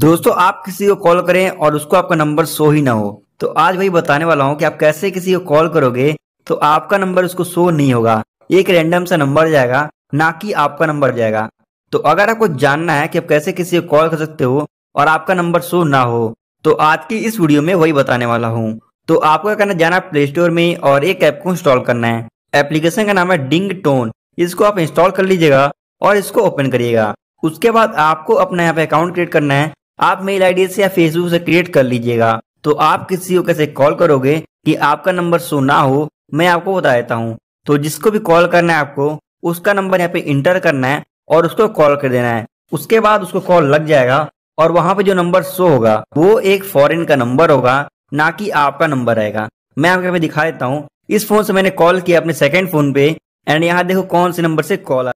दोस्तों आप किसी को कॉल करें और उसको आपका नंबर शो ही ना हो तो आज वही बताने वाला हूँ कि आप कैसे किसी को कॉल करोगे तो आपका नंबर उसको शो नहीं होगा एक रैंडम सा नंबर जाएगा ना कि आपका नंबर जाएगा तो अगर आपको जानना है कि आप कैसे किसी को कॉल कर सकते हो और आपका नंबर शो ना हो तो आज की इस वीडियो में वही बताने वाला हूँ तो आपको करना जाना प्ले स्टोर में और एक ऐप को इंस्टॉल करना है एप्लीकेशन का नाम है डिंग टोन इसको आप इंस्टॉल कर लीजिएगा और इसको ओपन करिएगा उसके बाद आपको अपना यहाँ पे अकाउंट क्रिएट करना है आप मेल आईडी से या फेसबुक से क्रिएट कर लीजिएगा तो आप किसी को कैसे कॉल करोगे कि आपका नंबर शो ना हो मैं आपको बता देता हूँ तो जिसको भी कॉल करना है आपको उसका नंबर यहाँ पे इंटर करना है और उसको कॉल कर देना है उसके बाद उसको कॉल लग जाएगा और वहाँ पे जो नंबर शो होगा वो एक फॉरेन का नंबर होगा ना कि आपका नंबर रहेगा मैं आपको यहाँ पे दिखा देता हूँ इस फोन से मैंने कॉल किया अपने सेकेंड फोन पे एंड यहाँ देखो कौन से नंबर से कॉल आ